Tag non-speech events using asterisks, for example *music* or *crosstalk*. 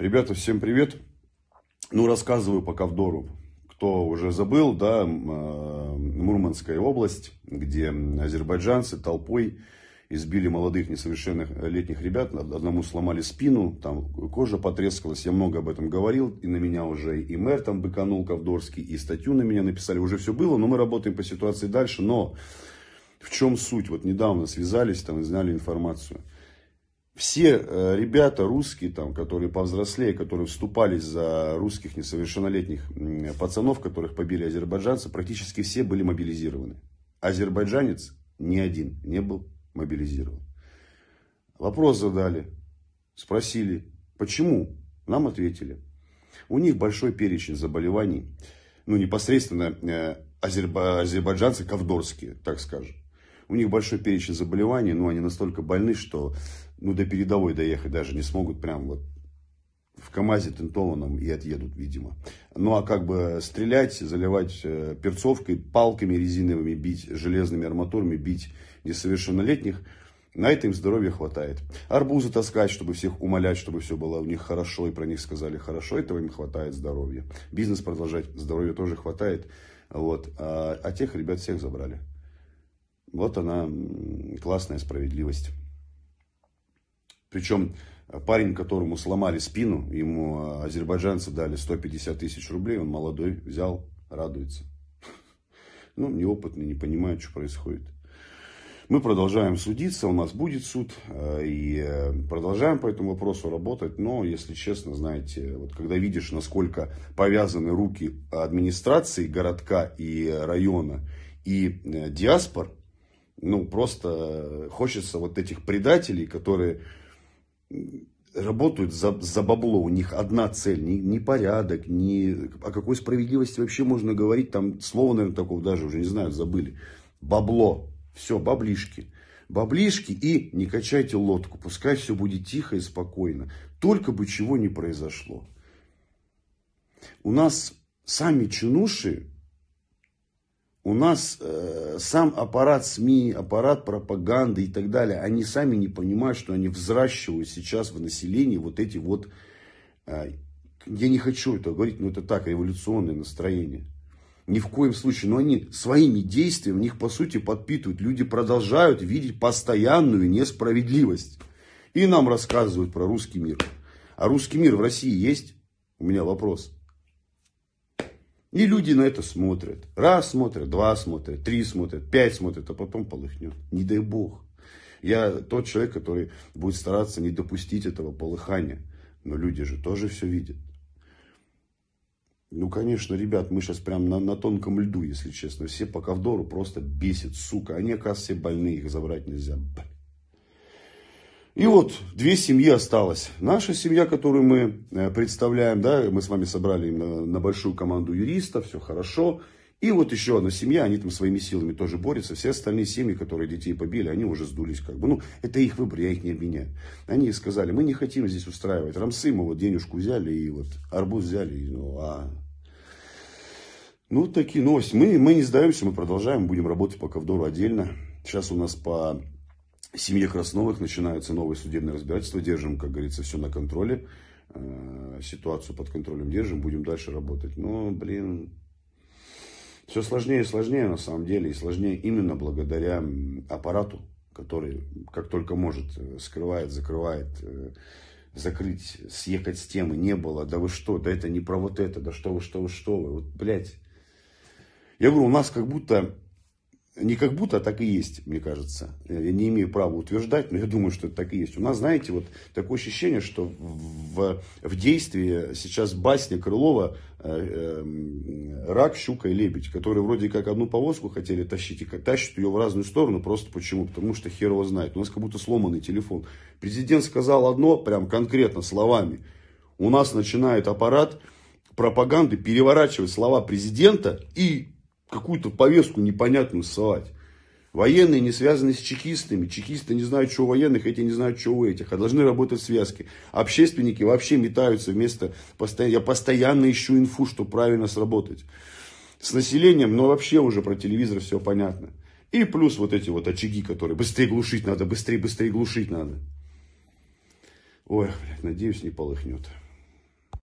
Ребята, всем привет. Ну, рассказываю пока в Дору. Кто уже забыл, да, а, Мурманская область, где азербайджанцы толпой избили молодых несовершеннолетних э, ребят, одному сломали спину, там кожа потрескалась, я много об этом говорил, и на меня уже и мэр там быканул Ковдорский, и статью на меня написали, уже все было, но мы работаем по ситуации дальше, но в чем суть, вот недавно связались, там, и знали информацию – все э, ребята русские, там, которые повзрослее, которые вступались за русских несовершеннолетних пацанов, которых побили азербайджанцы, практически все были мобилизированы. Азербайджанец ни один не был мобилизирован. Вопрос задали, спросили, почему? Нам ответили. У них большой перечень заболеваний, ну, непосредственно э, азербайджанцы ковдорские, так скажем. У них большой перечень заболеваний, но они настолько больны, что ну, до передовой доехать даже не смогут. Прям вот в КАМАЗе тентованном и отъедут, видимо. Ну, а как бы стрелять, заливать э, перцовкой, палками резиновыми бить, железными арматурами бить несовершеннолетних, на это им здоровья хватает. Арбузы таскать, чтобы всех умолять, чтобы все было у них хорошо, и про них сказали хорошо, этого им хватает здоровья. Бизнес продолжать, здоровья тоже хватает. Вот. А, а тех ребят всех забрали. Вот она, классная справедливость. Причем парень, которому сломали спину, ему а, азербайджанцы дали 150 тысяч рублей, он молодой, взял, радуется. *laughs* Ну, неопытный, не понимает, что происходит. Мы продолжаем судиться, у нас будет суд, а, и э, продолжаем по этому вопросу работать, но, если честно, знаете, вот когда видишь, насколько повязаны руки администрации городка и э, района и э, диаспор, ну, просто хочется вот этих предателей, которые работают за, за бабло, у них одна цель, не, не порядок, не, о какой справедливости вообще можно говорить, там слово, наверное, такого даже уже не знаю, забыли. Бабло, все, баблишки. Баблишки и не качайте лодку, пускай все будет тихо и спокойно, только бы чего не произошло. У нас сами чинуши у нас э, сам аппарат СМИ, аппарат пропаганды и так далее, они сами не понимают, что они взращивают сейчас в населении вот эти вот, э, я не хочу это говорить, но это так, революционное настроение. Ни в коем случае, но они своими действиями, в них по сути подпитывают. Люди продолжают видеть постоянную несправедливость. И нам рассказывают про русский мир. А русский мир в России есть? У меня вопрос. И люди на это смотрят. Раз смотрят, два смотрят, три смотрят, пять смотрят, а потом полыхнет. Не дай бог. Я тот человек, который будет стараться не допустить этого полыхания. Но люди же тоже все видят. Ну, конечно, ребят, мы сейчас прям на, на тонком льду, если честно. Все по ковдору просто бесит, сука. Они, оказывается, все больные, их забрать нельзя. Блин. И вот две семьи осталось. Наша семья, которую мы э, представляем, да, мы с вами собрали на, на большую команду юристов, все хорошо. И вот еще одна семья, они там своими силами тоже борются. Все остальные семьи, которые детей побили, они уже сдулись как бы. Ну, это их выбор, я их не обвиняю. Они сказали, мы не хотим здесь устраивать. Рамсы мы вот денежку взяли и вот арбуз взяли. ну, а... ну, такие новости. Мы, мы не сдаемся, мы продолжаем, будем работать по ковдору отдельно. Сейчас у нас по в семье Красновых начинается новое судебное разбирательство. Держим, как говорится, все на контроле. Э, ситуацию под контролем держим, будем дальше работать. Но, блин, все сложнее и сложнее на самом деле. И сложнее именно благодаря аппарату, который как только может э, скрывает, закрывает, э, закрыть, съехать с темы. Не было, да вы что, да это не про вот это, да что вы, что вы, что вы. Вот, блядь. Я говорю, у нас как будто не как будто, а так и есть, мне кажется. Я не имею права утверждать, но я думаю, что это так и есть. У нас, знаете, вот такое ощущение, что в, в действии сейчас басня Крылова э, эм, «Рак, щука и лебедь», которые вроде как одну повозку хотели тащить, и тащат ее в разную сторону, просто почему? Потому что хер его знает. У нас как будто сломанный телефон. Президент сказал одно, прям конкретно, словами. У нас начинает аппарат пропаганды переворачивать слова президента и какую-то повестку непонятную ссылать. Военные не связаны с чекистами. Чекисты не знают, что у военных, эти не знают, что у этих. А должны работать связки. Общественники вообще метаются вместо... Я постоянно ищу инфу, чтобы правильно сработать. С населением, но ну, вообще уже про телевизор все понятно. И плюс вот эти вот очаги, которые быстрее глушить надо, быстрее, быстрее глушить надо. Ой, блядь, надеюсь, не полыхнет.